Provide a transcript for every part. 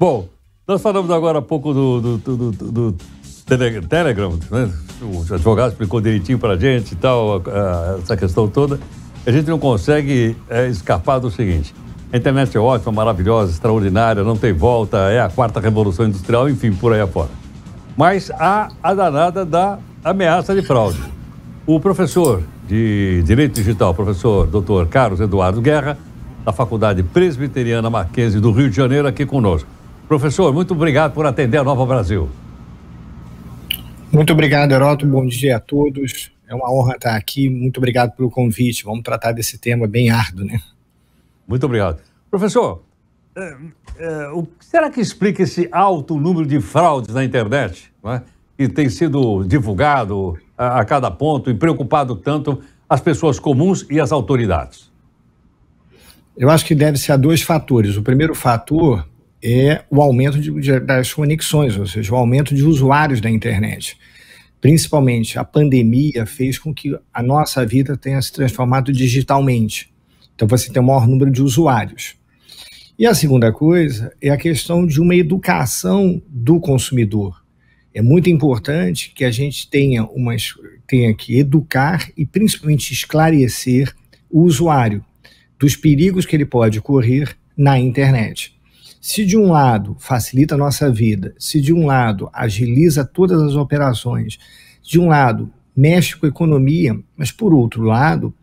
Bom, nós falamos agora há pouco do, do, do, do, do Telegram, né? O advogado explicou direitinho para a gente e tal, essa questão toda. A gente não consegue é, escapar do seguinte. A internet é ótima, maravilhosa, extraordinária, não tem volta, é a quarta revolução industrial, enfim, por aí afora. Mas há a danada da ameaça de fraude. O professor de Direito Digital, professor Dr. Carlos Eduardo Guerra, da Faculdade Presbiteriana Marquese do Rio de Janeiro, aqui conosco. Professor, muito obrigado por atender a Nova Brasil. Muito obrigado, Heroto. Bom dia a todos. É uma honra estar aqui. Muito obrigado pelo convite. Vamos tratar desse tema bem árduo, né? Muito obrigado. Professor, é, é, o, será que explica esse alto número de fraudes na internet, é? que tem sido divulgado a, a cada ponto e preocupado tanto as pessoas comuns e as autoridades? Eu acho que deve ser a dois fatores. O primeiro fator é o aumento de, de, das conexões, ou seja, o aumento de usuários da internet. Principalmente a pandemia fez com que a nossa vida tenha se transformado digitalmente. Então você tem o maior número de usuários. E a segunda coisa é a questão de uma educação do consumidor. É muito importante que a gente tenha, uma, tenha que educar e principalmente esclarecer o usuário dos perigos que ele pode correr na internet. Se de um lado facilita a nossa vida, se de um lado agiliza todas as operações, de um lado mexe com a economia, mas por outro lado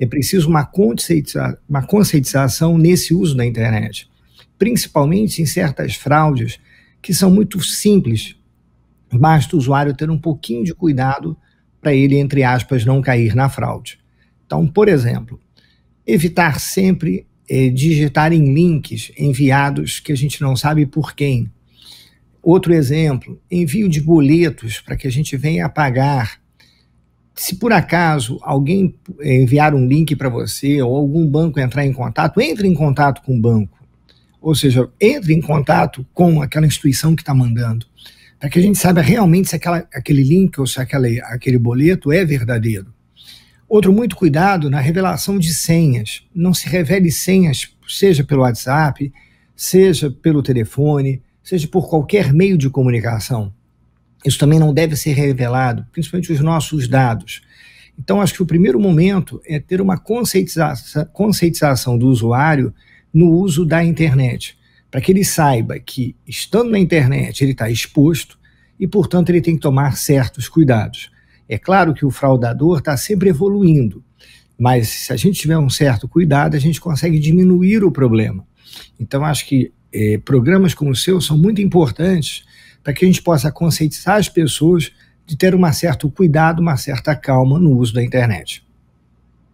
é preciso uma, conscientiza uma conscientização nesse uso da internet, principalmente em certas fraudes que são muito simples. Basta o usuário ter um pouquinho de cuidado para ele, entre aspas, não cair na fraude. Então, por exemplo, evitar sempre é, digitar em links enviados que a gente não sabe por quem. Outro exemplo, envio de boletos para que a gente venha pagar. Se por acaso alguém é, enviar um link para você ou algum banco entrar em contato, entre em contato com o banco. Ou seja, entre em contato com aquela instituição que está mandando, para que a gente saiba realmente se aquela, aquele link ou se aquela, aquele boleto é verdadeiro. Outro muito cuidado na revelação de senhas. Não se revele senhas, seja pelo WhatsApp, seja pelo telefone, seja por qualquer meio de comunicação. Isso também não deve ser revelado, principalmente os nossos dados. Então, acho que o primeiro momento é ter uma conscientização, conscientização do usuário no uso da internet, para que ele saiba que, estando na internet, ele está exposto e, portanto, ele tem que tomar certos cuidados. É claro que o fraudador está sempre evoluindo, mas se a gente tiver um certo cuidado, a gente consegue diminuir o problema. Então, acho que eh, programas como o seu são muito importantes para que a gente possa conscientizar as pessoas de ter um certo cuidado, uma certa calma no uso da internet.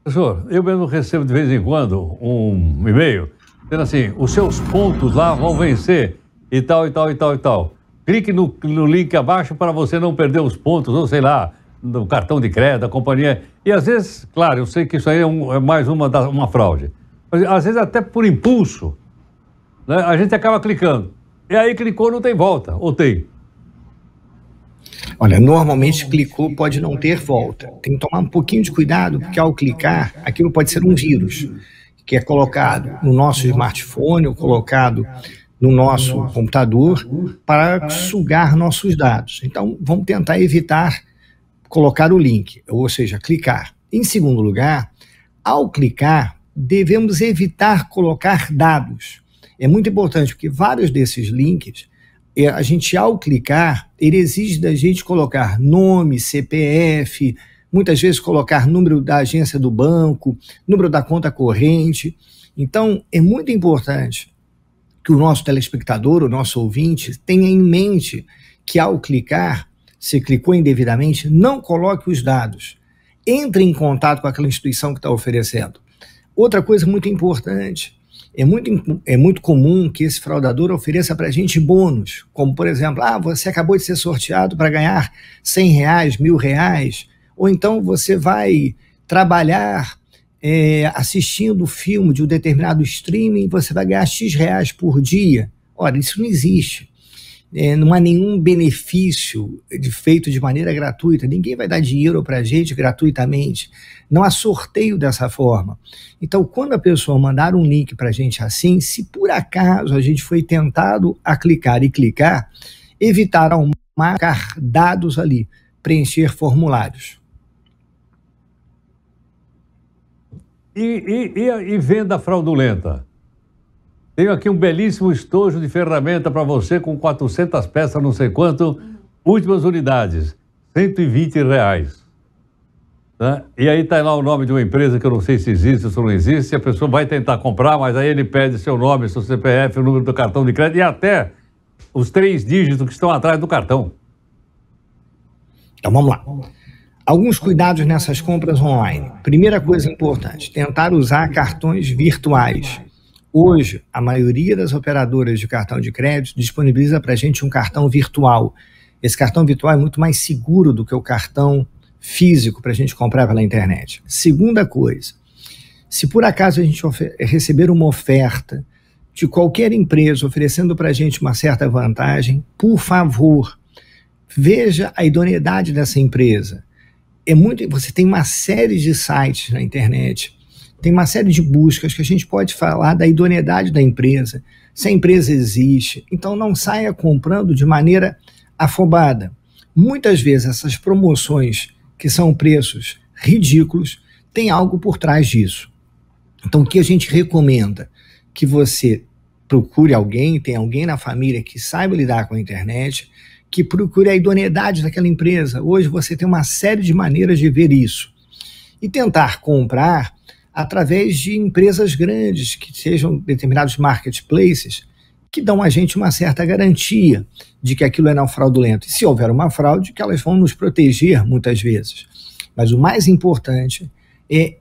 Professor, eu mesmo recebo de vez em quando um e-mail dizendo assim: os seus pontos lá vão vencer e tal, e tal, e tal, e tal. Clique no, no link abaixo para você não perder os pontos, ou sei lá, do cartão de crédito, da companhia. E às vezes, claro, eu sei que isso aí é, um, é mais uma, da, uma fraude. Mas às vezes até por impulso, né, a gente acaba clicando. E é aí clicou, não tem volta, ou tem? Olha, normalmente clicou pode não ter volta. Tem que tomar um pouquinho de cuidado, porque ao clicar, aquilo pode ser um vírus que é colocado no nosso smartphone ou colocado no nosso computador para sugar nossos dados. Então, vamos tentar evitar colocar o link, ou seja, clicar. Em segundo lugar, ao clicar, devemos evitar colocar dados. É muito importante porque vários desses links, é, a gente ao clicar, ele exige da gente colocar nome, CPF, muitas vezes colocar número da agência do banco, número da conta corrente. Então, é muito importante que o nosso telespectador, o nosso ouvinte, tenha em mente que ao clicar, se clicou indevidamente, não coloque os dados. Entre em contato com aquela instituição que está oferecendo. Outra coisa muito importante, é muito, é muito comum que esse fraudador ofereça para a gente bônus, como por exemplo, ah, você acabou de ser sorteado para ganhar 100 reais, mil reais, ou então você vai trabalhar é, assistindo o filme de um determinado streaming, e você vai ganhar X reais por dia. Ora, isso não existe. É, não há nenhum benefício de, feito de maneira gratuita, ninguém vai dar dinheiro para a gente gratuitamente, não há sorteio dessa forma. Então, quando a pessoa mandar um link para a gente assim, se por acaso a gente foi tentado a clicar e clicar, evitar ao marcar dados ali, preencher formulários. E, e, e, e venda fraudulenta? Tenho aqui um belíssimo estojo de ferramenta para você com 400 peças, não sei quanto, últimas unidades, 120 reais. Né? E aí está lá o nome de uma empresa que eu não sei se existe ou se não existe, a pessoa vai tentar comprar, mas aí ele pede seu nome, seu CPF, o número do cartão de crédito e até os três dígitos que estão atrás do cartão. Então vamos lá. Alguns cuidados nessas compras online. Primeira coisa importante: tentar usar cartões virtuais. Hoje, a maioria das operadoras de cartão de crédito disponibiliza para a gente um cartão virtual. Esse cartão virtual é muito mais seguro do que o cartão físico para a gente comprar pela internet. Segunda coisa, se por acaso a gente receber uma oferta de qualquer empresa oferecendo para a gente uma certa vantagem, por favor, veja a idoneidade dessa empresa. É muito, você tem uma série de sites na internet tem uma série de buscas que a gente pode falar da idoneidade da empresa, se a empresa existe. Então não saia comprando de maneira afobada. Muitas vezes essas promoções que são preços ridículos tem algo por trás disso. Então o que a gente recomenda? Que você procure alguém, tem alguém na família que saiba lidar com a internet, que procure a idoneidade daquela empresa. Hoje você tem uma série de maneiras de ver isso. E tentar comprar através de empresas grandes, que sejam determinados marketplaces, que dão a gente uma certa garantia de que aquilo é não fraudulento. E se houver uma fraude, que elas vão nos proteger muitas vezes. Mas o mais importante é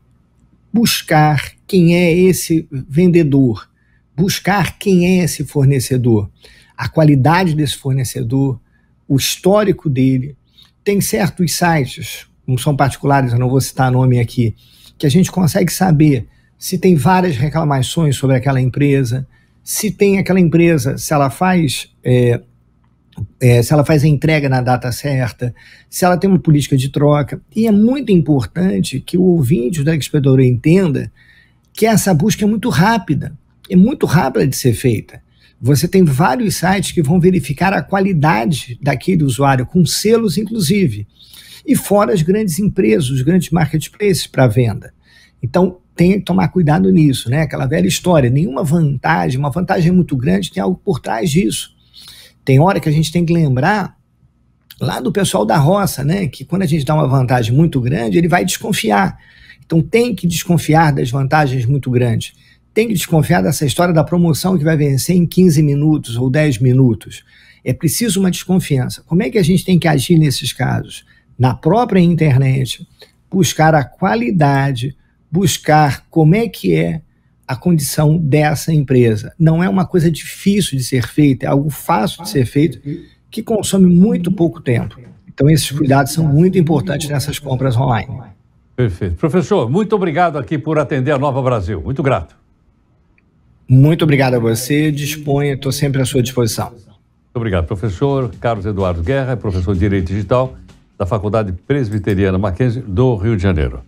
buscar quem é esse vendedor, buscar quem é esse fornecedor, a qualidade desse fornecedor, o histórico dele. Tem certos sites, não são particulares, eu não vou citar nome aqui, que a gente consegue saber se tem várias reclamações sobre aquela empresa, se tem aquela empresa, se ela faz. É, é, se ela faz a entrega na data certa, se ela tem uma política de troca. E é muito importante que o ouvinte da Expedidora entenda que essa busca é muito rápida, é muito rápida de ser feita. Você tem vários sites que vão verificar a qualidade daquele usuário, com selos inclusive e fora as grandes empresas, os grandes marketplaces para venda. Então, tem que tomar cuidado nisso, né? Aquela velha história, nenhuma vantagem, uma vantagem muito grande tem algo por trás disso. Tem hora que a gente tem que lembrar lá do pessoal da roça, né? Que quando a gente dá uma vantagem muito grande, ele vai desconfiar. Então tem que desconfiar das vantagens muito grandes. Tem que desconfiar dessa história da promoção que vai vencer em 15 minutos ou 10 minutos. É preciso uma desconfiança. Como é que a gente tem que agir nesses casos? na própria internet, buscar a qualidade, buscar como é que é a condição dessa empresa. Não é uma coisa difícil de ser feita, é algo fácil de ser feito que consome muito pouco tempo. Então esses cuidados são muito importantes nessas compras online. Perfeito. Professor, muito obrigado aqui por atender a Nova Brasil. Muito grato. Muito obrigado a você. Disponha, estou sempre à sua disposição. Muito obrigado, professor. Carlos Eduardo Guerra, professor de Direito Digital da Faculdade Presbiteriana Mackenzie do Rio de Janeiro.